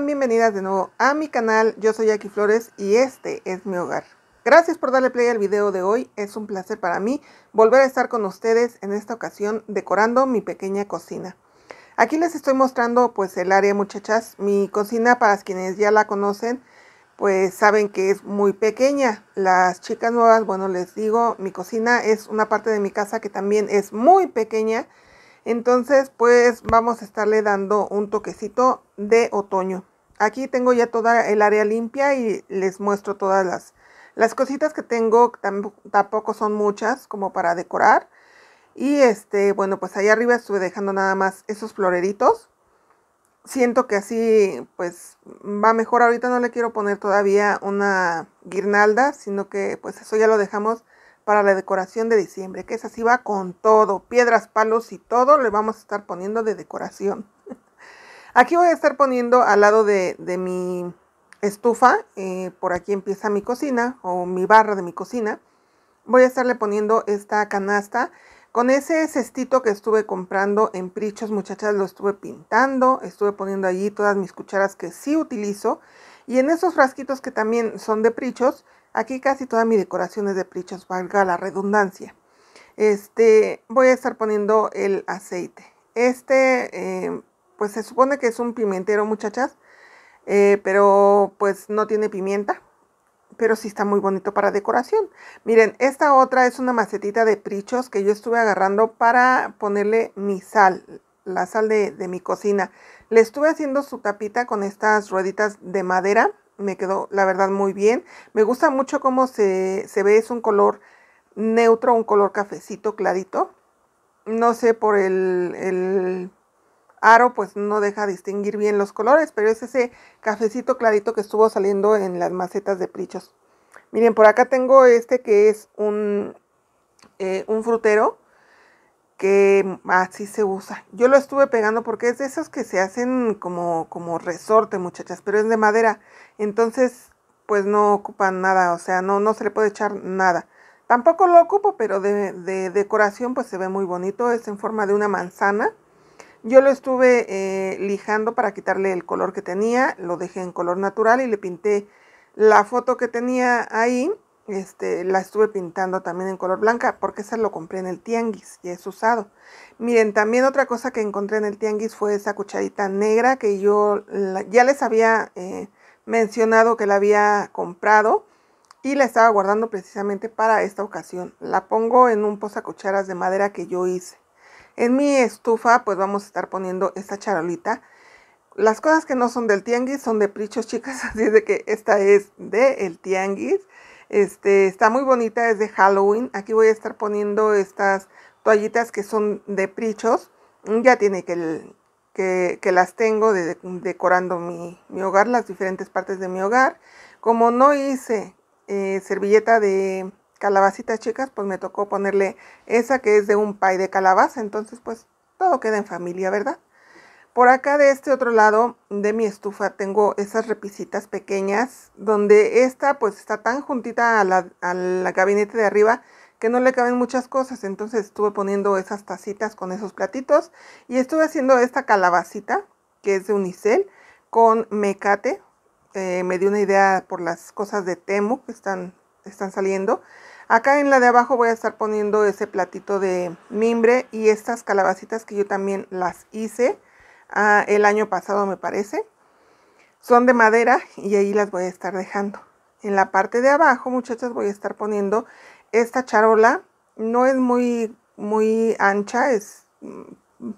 Bienvenidas de nuevo a mi canal. Yo soy Jackie Flores y este es mi hogar. Gracias por darle play al video de hoy. Es un placer para mí volver a estar con ustedes en esta ocasión decorando mi pequeña cocina. Aquí les estoy mostrando pues el área muchachas. Mi cocina para quienes ya la conocen pues saben que es muy pequeña. Las chicas nuevas, bueno les digo, mi cocina es una parte de mi casa que también es muy pequeña entonces, pues vamos a estarle dando un toquecito de otoño. Aquí tengo ya toda el área limpia y les muestro todas las, las cositas que tengo. Tampoco son muchas como para decorar. Y este, bueno, pues ahí arriba estuve dejando nada más esos floreritos. Siento que así, pues va mejor. Ahorita no le quiero poner todavía una guirnalda, sino que pues eso ya lo dejamos para la decoración de diciembre, que es así va con todo, piedras, palos y todo le vamos a estar poniendo de decoración. Aquí voy a estar poniendo al lado de, mi estufa, eh, por aquí empieza mi cocina o mi barra de mi cocina, voy a estarle poniendo esta canasta con ese cestito que estuve comprando en Prichos, muchachas, lo estuve pintando, estuve poniendo allí todas mis cucharas que sí utilizo. Y en esos frasquitos que también son de Prichos, Aquí casi toda mi decoración es de prichos, valga la redundancia. Este, voy a estar poniendo el aceite. Este, eh, pues se supone que es un pimentero, muchachas, eh, pero pues no tiene pimienta. Pero sí está muy bonito para decoración. Miren, esta otra es una macetita de prichos que yo estuve agarrando para ponerle mi sal, la sal de, de mi cocina. Le estuve haciendo su tapita con estas rueditas de madera me quedó la verdad muy bien. Me gusta mucho cómo se, ve, es un color neutro, un color cafecito clarito. No sé, por el, aro pues no deja distinguir bien los colores, pero es ese cafecito clarito que estuvo saliendo en las macetas de prichos. Miren, por acá tengo este que es un, eh, un frutero que así se usa. Yo lo estuve pegando porque es de esos que se hacen como, como resorte, muchachas, pero es de madera. Entonces, pues no ocupan nada, o sea, no, no se le puede echar nada. Tampoco lo ocupo, pero de, decoración pues se ve muy bonito. Es en forma de una manzana. Yo lo estuve eh, lijando para quitarle el color que tenía, lo dejé en color natural y le pinté la foto que tenía ahí este, la estuve pintando también en color blanca porque esa lo compré en el tianguis y es usado. Miren, también otra cosa que encontré en el tianguis fue esa cucharita negra que yo ya les había eh, mencionado que la había comprado y la estaba guardando precisamente para esta ocasión. La pongo en un cucharas de madera que yo hice. En mi estufa pues vamos a estar poniendo esta charolita. Las cosas que no son del tianguis son de prichos chicas, así de que esta es de el tianguis. Este, está muy bonita, es de Halloween. Aquí voy a estar poniendo estas toallitas que son de prichos. Ya tiene que, que, las tengo de, decorando mi, hogar, las diferentes partes de mi hogar. Como no hice eh, servilleta de calabacitas chicas, pues me tocó ponerle esa que es de un pay de calabaza. Entonces, pues todo queda en familia, ¿verdad? Por acá de este otro lado de mi estufa tengo esas repisitas pequeñas donde esta pues está tan juntita a la, gabinete de arriba que no le caben muchas cosas. Entonces estuve poniendo esas tacitas con esos platitos y estuve haciendo esta calabacita que es de unicel con mecate. Eh, me dio una idea por las cosas de Temu que están, están saliendo. Acá en la de abajo voy a estar poniendo ese platito de mimbre y estas calabacitas que yo también las hice. Ah, el año pasado, me parece. Son de madera y ahí las voy a estar dejando. En la parte de abajo, muchachas, voy a estar poniendo esta charola. No es muy, muy ancha, es, mm,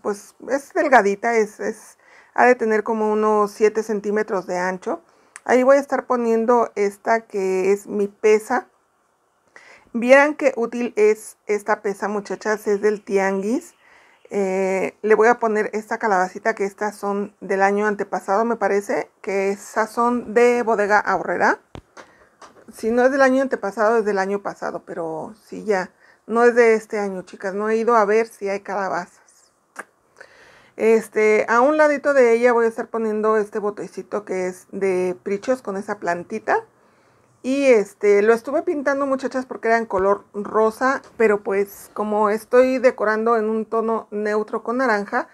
pues, es delgadita, es, es, ha de tener como unos 7 centímetros de ancho. Ahí voy a estar poniendo esta que es mi pesa. Vieran qué útil es esta pesa, muchachas, es del tianguis. Eh, le voy a poner esta calabacita que estas son del año antepasado, me parece, que esas son de bodega ahorrera. Si no es del año antepasado, es del año pasado, pero sí ya. No es de este año, chicas. No he ido a ver si hay calabazas. Este, a un ladito de ella voy a estar poniendo este botecito que es de prichos con esa plantita. Y este, lo estuve pintando muchachas porque era en color rosa, pero pues como estoy decorando en un tono neutro con naranja,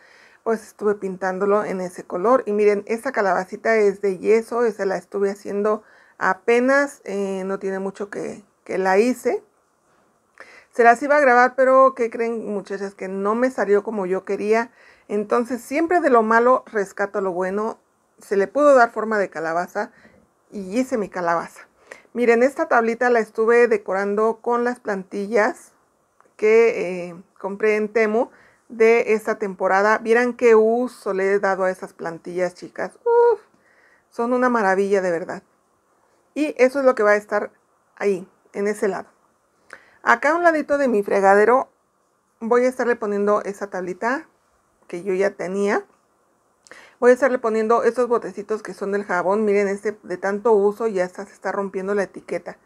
pues estuve pintándolo en ese color. Y miren, esta calabacita es de yeso, esa la estuve haciendo apenas, eh, no tiene mucho que, que la hice. Se las iba a grabar, pero ¿qué creen muchachas? Que no me salió como yo quería. Entonces siempre de lo malo rescato lo bueno. Se le pudo dar forma de calabaza y hice mi calabaza. Miren, esta tablita la estuve decorando con las plantillas que eh, compré en Temu de esta temporada. Vieran qué uso le he dado a esas plantillas, chicas. Uf, son una maravilla de verdad. Y eso es lo que va a estar ahí, en ese lado. Acá a un ladito de mi fregadero voy a estarle poniendo esa tablita que yo ya tenía. Voy a estarle poniendo estos botecitos que son del jabón. Miren, este de tanto uso ya está, se está rompiendo la etiqueta.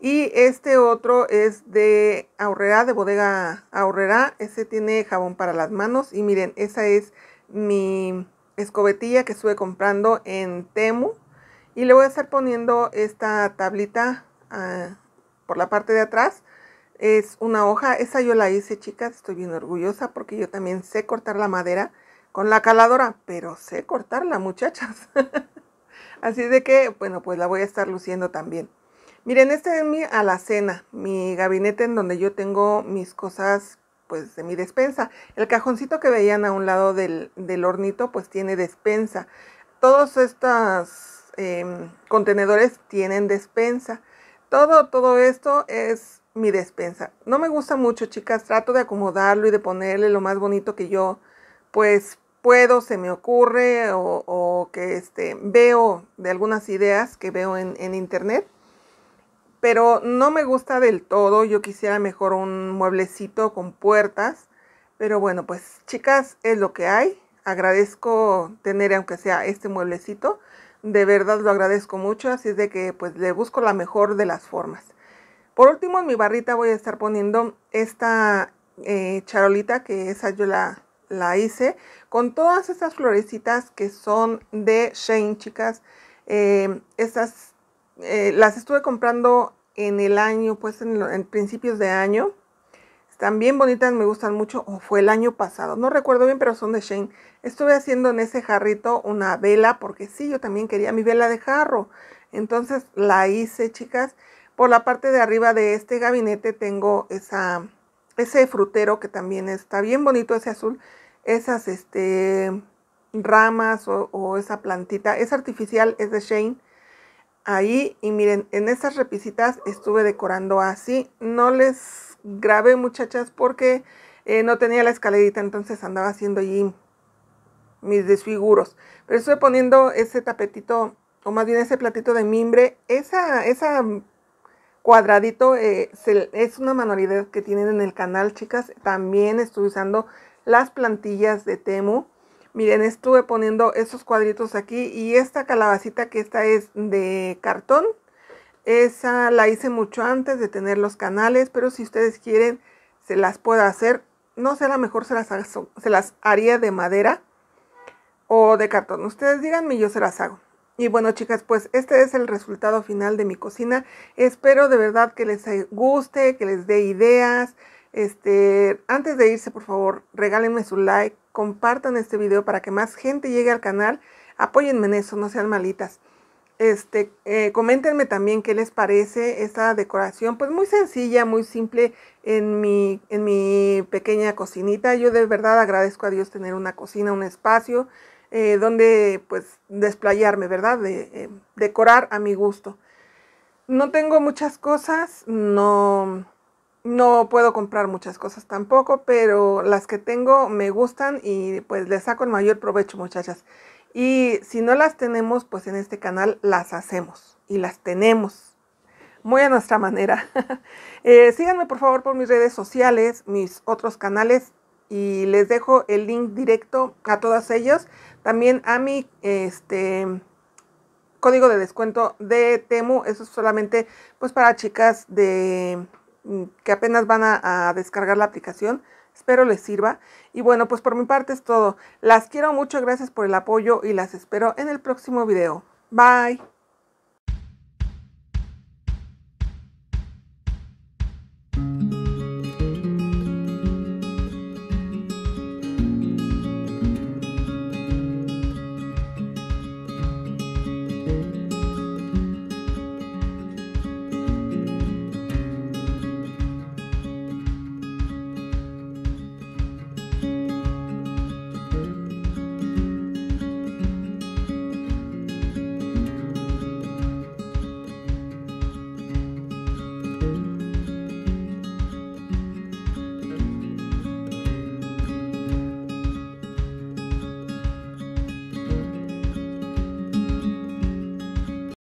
Y este otro es de Aurrera, de bodega Aurrera. Este tiene jabón para las manos. Y miren, esa es mi escobetilla que estuve comprando en Temu. Y le voy a estar poniendo esta tablita ah, por la parte de atrás. Es una hoja. Esa yo la hice, chicas. Estoy bien orgullosa porque yo también sé cortar la madera con la caladora, pero sé cortarla, muchachas. Así de que, bueno, pues la voy a estar luciendo también. Miren, este es mi alacena, mi gabinete en donde yo tengo mis cosas, pues, de mi despensa. El cajoncito que veían a un lado del, hornito, pues, tiene despensa. Todos estos em, contenedores tienen despensa. Todo, todo esto es mi despensa. No me gusta mucho, chicas. Trato de acomodarlo y de ponerle lo más bonito que yo pues puedo, se me ocurre o, que este, veo de algunas ideas que veo en, internet. Pero no me gusta del todo, yo quisiera mejor un mueblecito con puertas. Pero bueno, pues chicas, es lo que hay. Agradezco tener, aunque sea este mueblecito, de verdad lo agradezco mucho, así es de que pues le busco la mejor de las formas. Por último, en mi barrita voy a estar poniendo esta eh, charolita que esa yo la, la hice con todas estas florecitas que son de Shane, chicas. Em, estas eh, las estuve comprando en el año, pues en, principios de año. Están bien bonitas, me gustan mucho. O fue el año pasado, no recuerdo bien, pero son de Shane. Estuve haciendo en ese jarrito una vela, porque sí, yo también quería mi vela de jarro. Entonces la hice, chicas. Por la parte de arriba de este gabinete tengo esa ese frutero que también está bien bonito, ese azul, esas este, ramas o, esa plantita, es artificial, es de Shane. Ahí, y miren, en esas repisitas estuve decorando así. No les grabé, muchachas, porque eh, no tenía la escalerita, entonces andaba haciendo allí mis desfiguros. Pero estuve poniendo ese tapetito, o más bien ese platito de mimbre, esa, esa cuadradito, eh, es una manualidad que tienen en el canal, chicas. También estoy usando las plantillas de Temu. Miren, estuve poniendo esos cuadritos aquí y esta calabacita que esta es de cartón. Esa la hice mucho antes de tener los canales, pero si ustedes quieren, se las puedo hacer. No sé, a lo mejor se las, se las haría de madera o de cartón. Ustedes díganme, yo se las hago. Y bueno chicas, pues este es el resultado final de mi cocina. Espero de verdad que les guste, que les dé ideas. Este, antes de irse, por favor, regálenme su like, compartan este video para que más gente llegue al canal. Apóyenme en eso, no sean malitas. Este, eh, coméntenme también qué les parece esta decoración, pues muy sencilla, muy simple en mi, en mi pequeña cocinita. Yo de verdad agradezco a Dios tener una cocina, un espacio eh, donde pues desplayarme, ¿verdad? De, eh, decorar a mi gusto. No tengo muchas cosas, no, no puedo comprar muchas cosas tampoco, pero las que tengo me gustan y pues les saco el mayor provecho, muchachas. Y si no las tenemos, pues en este canal las hacemos y las tenemos muy a nuestra manera. Eh, síganme por favor por mis redes sociales, mis otros canales y les dejo el link directo a todas ellas. También a mi este, código de descuento de Temu. Eso es solamente pues para chicas de mm, que apenas van a, a descargar la aplicación. Espero les sirva. Y bueno, pues por mi parte es todo. Las quiero mucho, gracias por el apoyo y las espero en el próximo video. Bye.